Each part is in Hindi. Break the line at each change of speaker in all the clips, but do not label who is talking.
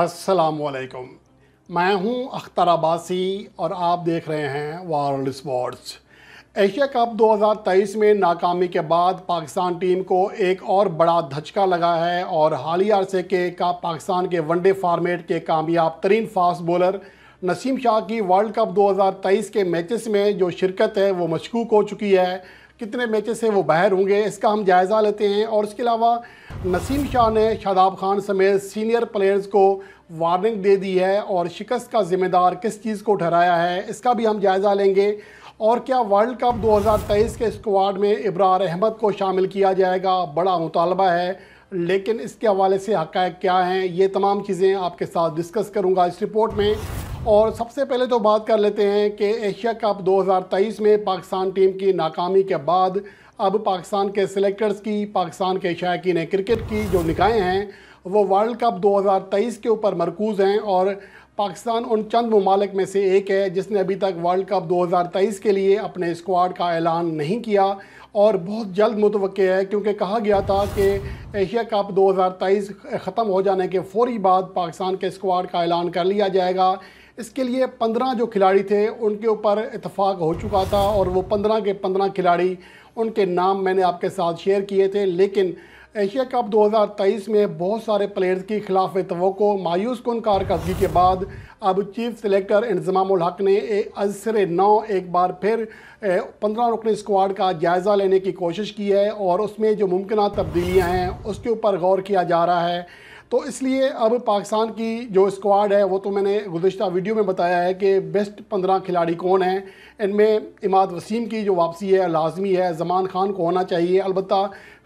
असलकुम मैं हूं अख्तर अब्बासी और आप देख रहे हैं वर्ल्ड स्पोर्ट्स एशिया कप 2023 में नाकामी के बाद पाकिस्तान टीम को एक और बड़ा धचका लगा है और हालिया अरसे के का पाकिस्तान के वनडे फार्मेट के कामयाब तरीन फास्ट बॉलर नसीम शाह की वर्ल्ड कप 2023 के मैचेस में जो शिरकत है वो मशकूक हो चुकी है कितने मैचेस से वो बाहर होंगे इसका हम जायज़ा लेते हैं और इसके अलावा नसीम शाह ने शादाब खान समेत सीनियर प्लेयर्स को वार्निंग दे दी है और शिकस्त का ज़िम्मेदार किस चीज़ को ठहराया है इसका भी हम जायज़ा लेंगे और क्या वर्ल्ड कप 2023 के स्क्वाड में इब्रार अहमद को शामिल किया जाएगा बड़ा मुतालबा है लेकिन इसके हवाले से हक़ क्या हैं ये तमाम चीज़ें आपके साथ डिस्कस करूँगा इस रिपोर्ट में और सबसे पहले तो बात कर लेते हैं कि एशिया कप 2023 में पाकिस्तान टीम की नाकामी के बाद अब पाकिस्तान के सिलेक्टर्स की पाकिस्तान के ने क्रिकेट की जो निकाय हैं वो वर्ल्ड कप 2023 के ऊपर मरकूज़ हैं और पाकिस्तान उन चंद ममालिक में से एक है जिसने अभी तक वर्ल्ड कप 2023 के लिए अपने स्क्वाड का ऐलान नहीं किया और बहुत जल्द मुतव है क्योंकि कहा गया था कि एशिया कप 2023 ख़त्म हो जाने के फौरी बाद पाकिस्तान के स्क्वाड का ऐलान कर लिया जाएगा इसके लिए पंद्रह जो खिलाड़ी थे उनके ऊपर इतफाक़ हो चुका था और वो पंद्रह के पंद्रह खिलाड़ी उनके नाम मैंने आपके साथ शेयर किए थे लेकिन एशिया कप 2023 में बहुत सारे प्लेयर्स की खिलाफ तो मायूस कन कारकर्दगी के बाद अब चीफ सेलेक्टर इंजमाम हक ने असर नौ एक बार फिर पंद्रह रुकन स्क्वाड का जायज़ा लेने की कोशिश की है और उसमें जो मुमकिन तब्दीलियाँ हैं उसके ऊपर गौर किया जा रहा है तो इसलिए अब पाकिस्तान की जो स्क्वाड है वो तो मैंने गुजशत वीडियो में बताया है कि बेस्ट पंद्रह खिलाड़ी कौन हैं इनमें इमाद वसीम की जो वापसी है लाजमी है जमान खान को होना चाहिए अलबत्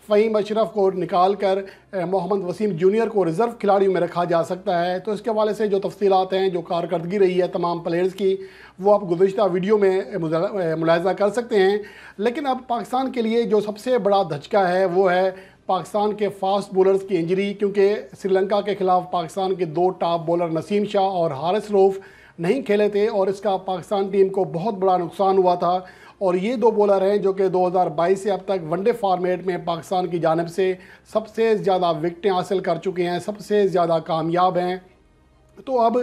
फ़हीम अशरफ को निकाल कर मोहम्मद वसीम जूनियर को रिज़र्व खिलाड़ियों में रखा जा सकता है तो इसके हवाले से जो तफसीत हैं जो कारकर्दगी रही है तमाम प्लेयर्स की वो आप गुजशत वीडियो में मुलायजा कर सकते हैं लेकिन अब पाकिस्तान के लिए जो सबसे बड़ा धचका है वो है पाकिस्तान के फास्ट बॉलर्स की इंजरी क्योंकि श्रीलंका के खिलाफ पाकिस्तान के दो टॉप बॉलर नसीम शाह और हारिस रोफ नहीं खेले थे और इसका पाकिस्तान टीम को बहुत बड़ा नुकसान हुआ था और ये दो बॉलर हैं जो कि 2022 से अब तक वनडे फार्मेट में पाकिस्तान की जानब से सबसे ज़्यादा विकटें हासिल कर चुके हैं सबसे ज़्यादा कामयाब हैं तो अब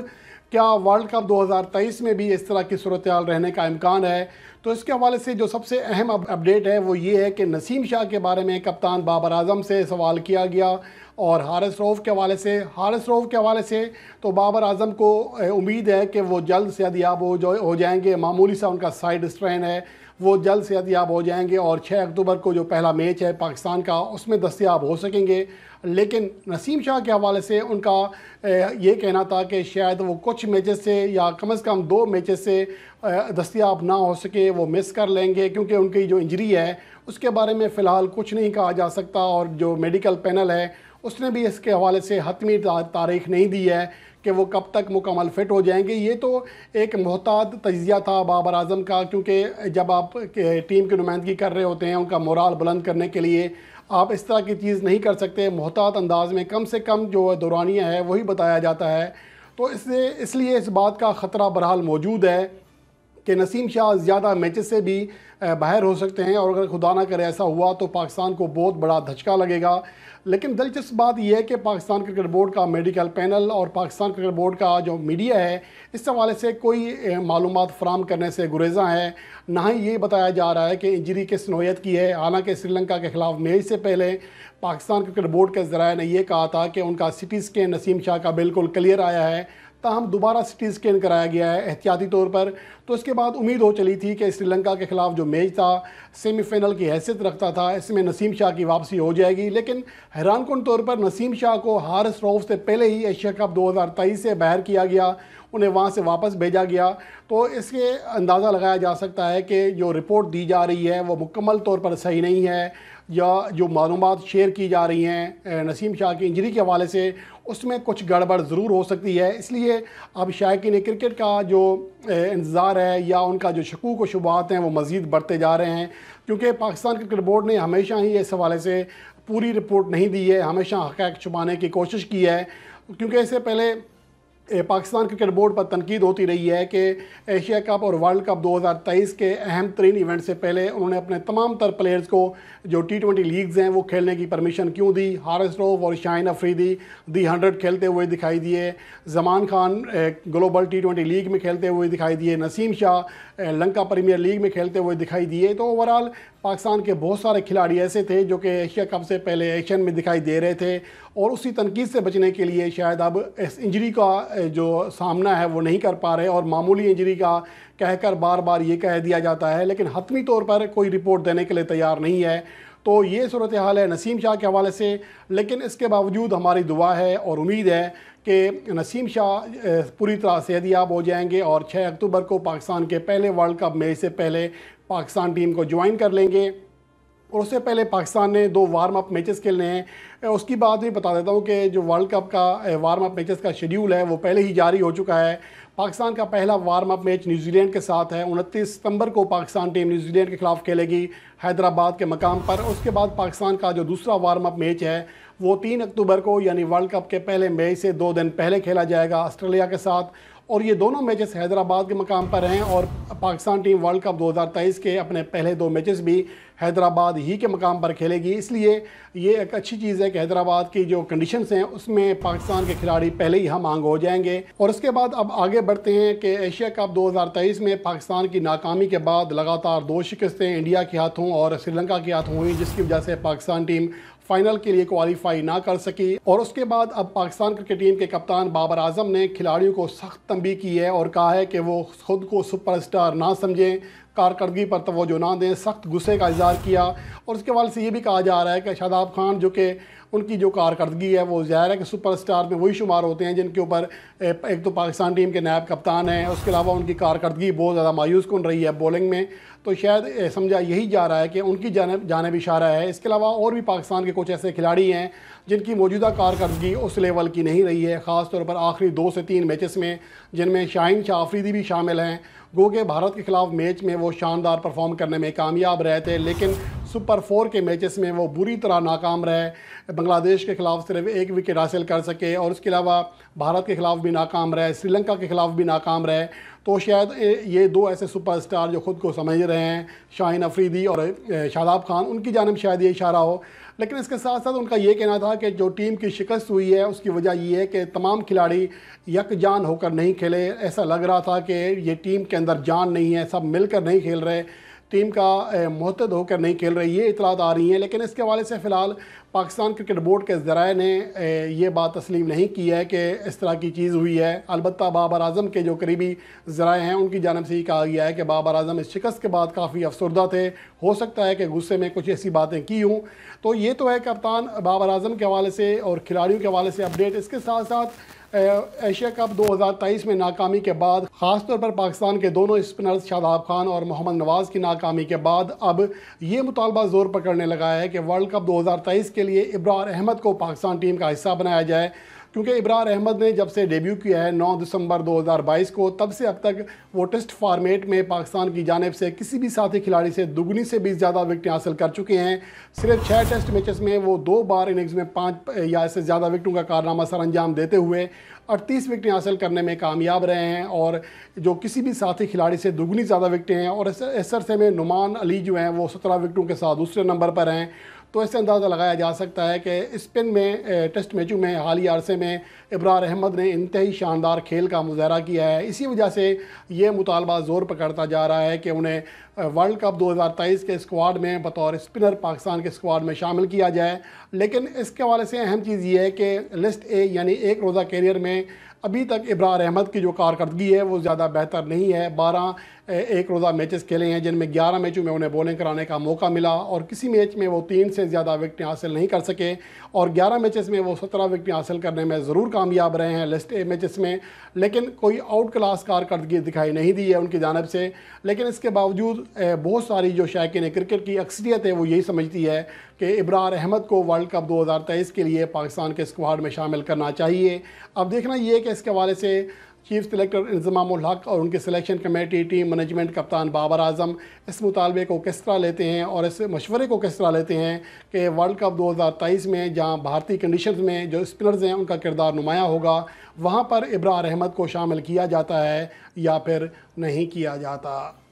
क्या वर्ल्ड कप 2023 में भी इस तरह की सूरत रहने का इम्कान है तो इसके हवाले से जो सबसे अहम अपडेट है वो ये है कि नसीम शाह के बारे में कप्तान बाबर आजम से सवाल किया गया और हारिस रोफ के हवाले से हारिस रोफ के हवाले से तो बाबर आजम को उम्मीद है कि वो जल्द से जल्द याब हो जाएंगे मामूली सा उनका साइड स्ट्रेन है वो जल्द से दस्तियाब हो जाएंगे और 6 अक्टूबर को जो पहला मैच है पाकिस्तान का उसमें दस्तियाब हो सकेंगे लेकिन नसीम शाह के हवाले से उनका ये कहना था कि शायद वो कुछ मैचेस से या कम अज़ कम दो मैचेस से दस्तियाब ना हो सके वो मिस कर लेंगे क्योंकि उनकी जो इंजरी है उसके बारे में फ़िलहाल कुछ नहीं कहा जा सकता और जो मेडिकल पैनल है उसने भी इसके हवाले से हतमी तारीख नहीं दी है कि वो कब तक मुकम्मल फिट हो जाएंगे ये तो एक मोहताद तजिया था बाबर आजम का क्योंकि जब आप टीम की नुमाइंदगी कर रहे होते हैं उनका मोराल बुलंद करने के लिए आप इस तरह की चीज़ नहीं कर सकते मोहतात अंदाज में कम से कम जो दौरानिया है वही बताया जाता है तो इससे इसलिए इस बात का ख़तरा बहरहाल मौजूद है कि नसीम शाह ज़्यादा मैचेस से भी बाहर हो सकते हैं और अगर खुदा ना करे ऐसा हुआ तो पाकिस्तान को बहुत बड़ा धचका लगेगा लेकिन दिलचस्प बात यह है कि पाकिस्तान क्रिकेट बोर्ड का मेडिकल पैनल और पाकिस्तान क्रिकेट बोर्ड का जो मीडिया है इस हवाले से कोई मालूम फ्राहम करने से गुरेजा है ना ही ये बताया जा रहा है कि इंजरी किस नोयत की है हालांकि श्रीलंका के ख़िलाफ़ मैच से पहले पाकिस्तान क्रिकेट बोर्ड के ज़रा ने यह कहा था कि उनका सिटी स्कैन नसीम शाह का बिल्कुल क्लियर आया है ताहम दोबारा सिटी स्कैन कराया गया है एहतियाती तौर पर तो इसके बाद उम्मीद हो चली थी कि श्रीलंका के खिलाफ जो मैच था सेमीफाइनल की हैसियत रखता था इसमें नसीम शाह की वापसी हो जाएगी लेकिन हैरानकुन तौर पर नसीम शाह को हारस रऊफ से पहले ही एशिया कप तेईस से बाहर किया गया उन्हें वहाँ से वापस भेजा गया तो इसके अंदाज़ा लगाया जा सकता है कि जो रिपोर्ट दी जा रही है वो मुकम्मल तौर पर सही नहीं है या जो मालूम शेयर की जा रही हैं नसीम शाह की इंजरी के हवाले से उसमें कुछ गड़बड़ ज़रूर हो सकती है इसलिए अब ने क्रिकेट का जो इंतज़ार है या उनका जो शकूक व शुबात हैं वो मज़ीद बढ़ते जा रहे हैं क्योंकि पाकिस्तान क्रिकेट बोर्ड ने हमेशा ही इस हवाले से पूरी रिपोर्ट नहीं दी है हमेशा हक़ छुपाने की कोशिश की है क्योंकि इससे पहले पाकिस्तान क्रिकेट बोर्ड पर तनकीद होती रही है कि एशिया कप और वर्ल्ड कप 2023 के अहम तरीन इवेंट से पहले उन्होंने अपने तमाम तर प्लेयर्स को जो टी ट्वेंटी लीग्स हैं वो खेलने की परमिशन क्यों दी हारिस रोफ और शाहिन अफरीदी दी हंड्रेड खेलते हुए दिखाई दिए Zaman Khan global T twenty league में खेलते हुए दिखाई दिए नसीम शाह लंका प्रीमियर लीग में खेलते हुए दिखाई दिए तो ओवरऑल पाकिस्तान के बहुत सारे खिलाड़ी ऐसे थे जो कि एशिया कप से पहले एशियन में दिखाई दे रहे थे और उसी तनकीद से बचने के लिए शायद अब इस इंजरी का जो सामना है वो नहीं कर पा रहे और मामूली इंजरी का कहकर बार बार ये कह दिया जाता है लेकिन हतमी तौर पर कोई रिपोर्ट देने के लिए तैयार नहीं है तो ये सूरत हाल है नसीम शाह के हवाले से लेकिन इसके बावजूद हमारी दुआ है और उम्मीद है कि नसीम शाह पूरी तरह सेहतियाब हो जाएंगे और 6 अक्टूबर को पाकिस्तान के पहले वर्ल्ड कप मैच से पहले पाकिस्तान टीम को ज्वाइन कर लेंगे और उससे पहले पाकिस्तान ने दो वार्म अप मैचेस खेलने हैं उसकी बात भी बता देता हूँ कि जो वर्ल्ड कप का वार्म अप मैचेस का शेड्यूल है वो पहले ही जारी हो चुका है पाकिस्तान का पहला वार्म अप मैच न्यूजीलैंड के साथ है उनतीस सितंबर को पाकिस्तान टीम न्यूजीलैंड के खिलाफ खेलेगी हैदराबाद के मकाम पर उसके बाद पाकिस्तान का जो दूसरा वार्म अप मैच है वो तीन अक्टूबर को यानी वर्ल्ड कप के पहले मैच से दो दिन पहले खेला जाएगा ऑस्ट्रेलिया के साथ और ये दोनों मैचेस हैदराबाद के मकाम पर हैं और पाकिस्तान टीम वर्ल्ड कप 2023 के अपने पहले दो मैचेस भी हैदराबाद ही के मकाम पर खेलेगी इसलिए ये एक अच्छी चीज़ है कि हैदराबाद की जो कंडीशंस हैं उसमें पाकिस्तान के खिलाड़ी पहले ही हम आंग हो जाएंगे और इसके बाद अब आगे बढ़ते हैं कि एशिया कप 2023 में पाकिस्तान की नाकामी के बाद लगातार दो शिकस्तें इंडिया के हाथों और श्रीलंका के हाथों हुई जिसकी वजह से पाकिस्तान टीम फाइनल के लिए क्वालिफाई ना कर सकी और उसके बाद अब पाकिस्तान क्रिकेट टीम के कप्तान बाबर आजम ने खिलाड़ियों को सख्त तंबी की है और कहा है कि वो खुद को सुपरस्टार ना समझें कारकर्दगी पर तोजो ना दें सख्त गुस्से का इजहार किया और उसके बाद से ये भी कहा जा रहा है कि शादाब खान जो कि उनकी जो कारकर्दगी है वो ज़ाहिर है कि सुपर स्टार में वही शुमार होते हैं जिनके ऊपर एक तो पाकिस्तान टीम के नायब कप्तान हैं उसके अलावा उनकी कारकर्दगी बहुत ज़्यादा मायूस कन रही है बॉलिंग में तो शायद समझा यही जा रहा है कि उनकी जानब जानब इशारा है इसके अलावा और भी पाकिस्तान के कुछ ऐसे खिलाड़ी हैं जिनकी मौजूदा कारकर्दगी उस लेवल की नहीं रही है ख़ास तौर पर आखिरी दो से तीन मैचेस में जिनमें शाहिन शाह आफरीदी भी शामिल हैं गो के भारत के खिलाफ मैच में वो शानदार परफॉर्म करने में कामयाब रहे थे लेकिन सुपर फोर के मैचेस में वो बुरी तरह नाकाम रहे बांग्लादेश के खिलाफ सिर्फ एक विकेट हासिल कर सके और उसके अलावा भारत के खिलाफ भी नाकाम रहे श्रीलंका के खिलाफ भी नाकाम रहे तो शायद ये दो ऐसे सुपर स्टार जो खुद को समझ रहे हैं शाहिन अफरीदी और शादाब खान उनकी जानब शायद ये इशारा हो लेकिन इसके साथ साथ उनका ये कहना था कि जो टीम की शिकस्त हुई है उसकी वजह ये है कि तमाम खिलाड़ी यकजान होकर नहीं खेले ऐसा लग रहा था कि ये टीम के अंदर जान नहीं है सब मिलकर नहीं खेल रहे टीम का मुहतद होकर नहीं खेल रही है इतलात आ रही हैं लेकिन इसके हवाले से फ़िलहाल पाकिस्तान क्रिकेट बोर्ड के ज़राए ने ये बात तस्लीम नहीं की है कि इस तरह की चीज़ हुई है अलबत् बाबर अजम के जो करीबी ज़राए हैं उनकी जानब से ही कहा गया है कि बाबर अजम इस शिकस्त के बाद काफ़ी अफसरदा थे हो सकता है कि गुस्से में कुछ ऐसी बातें की हूँ तो ये तो है कप्तान बाबर अजम के हवाले से और खिलाड़ियों के हवाले से अपडेट इसके साथ साथ एशिया कप 2023 में नाकामी के बाद ख़ासतौर पर पाकिस्तान के दोनों स्पिनर्स शादाब खान और मोहम्मद नवाज़ की नाकामी के बाद अब ये मुतालबा ज़ोर पकड़ने लगा है कि वर्ल्ड कप 2023 के के लिए इब्रार अहमद को पाकिस्तान टीम का हिस्सा बनाया जाए क्योंकि इब्रार अहमद ने जब से डेब्यू किया है 9 दिसंबर 2022 को तब से अब तक वो टेस्ट फार्मेट में पाकिस्तान की जानब से किसी भी साथी खिलाड़ी से दुगनी से भी ज़्यादा विकटें हासिल कर चुके हैं सिर्फ छः टेस्ट मैचेस में वो दो बार इनिंग्स में पाँच या इससे ज़्यादा विकटों का कारनामा सर अंजाम देते हुए अड़तीस विकटें हासिल करने में कामयाब रहे हैं और जो किसी भी साथी खिलाड़ी से दुगनी ज़्यादा विकटें हैं और इस अरसे में नुमान अली जो हैं वो सत्रह विकटों के साथ दूसरे नंबर पर हैं तो इससे अंदाज़ा लगाया जा सकता है कि स्पिन में टेस्ट मैचों में हाल ही अरसे में इब्रार अहमद ने इंतई शानदार खेल का मुजाहरा किया है इसी वजह से ये मुतालबा ज़ोर पकड़ता जा रहा है कि उन्हें वर्ल्ड कप 2023 के स्क्वाड में बतौर स्पिनर पाकिस्तान के स्क्वाड में शामिल किया जाए लेकिन इसके हवाले से अहम चीज़ ये है कि लिस्ट ए यानी एक रोज़ा कैरियर में अभी तक इब्रार अहमद की जो कारकर्दगी है वो ज़्यादा बेहतर नहीं है बारह एक रोज़ा मैचेस खेले हैं जिनमें ग्यारह मैचों में उन्हें बॉलिंग कराने का मौका मिला और किसी मैच में वो तीन से ज़्यादा विकटें हासिल नहीं कर सके और ग्यारह मैचेस में वो सत्रह विकटें हासिल करने में ज़रूर कामयाब रहे हैं ए मैचेस में लेकिन कोई आउट क्लास कारकर्दगी दिखाई नहीं दी है उनकी जानब से लेकिन इसके बावजूद बहुत सारी जो शायक क्रिकेट की अक्सरियत है वो यही समझती है कि इब्रार अहमद को वर्ल्ड कप 2023 के लिए पाकिस्तान के स्क्वाड में शामिल करना चाहिए अब देखना ये कि इसके हवाले से चीफ सिलेक्टर इंजमाम हक और उनके सिलेक्शन कमेटी टीम मैनेजमेंट कप्तान बाबर आजम इस मुतालबे को किस तरह लेते हैं और इस मशवरे को किस तरह लेते हैं कि वर्ल्ड कप 2023 में जहां भारतीय कंडीशन में जो स्पिनर्स हैं उनका किरदार नुमाया होगा वहां पर इब्रार अहमद को शामिल किया जाता है या फिर नहीं किया जाता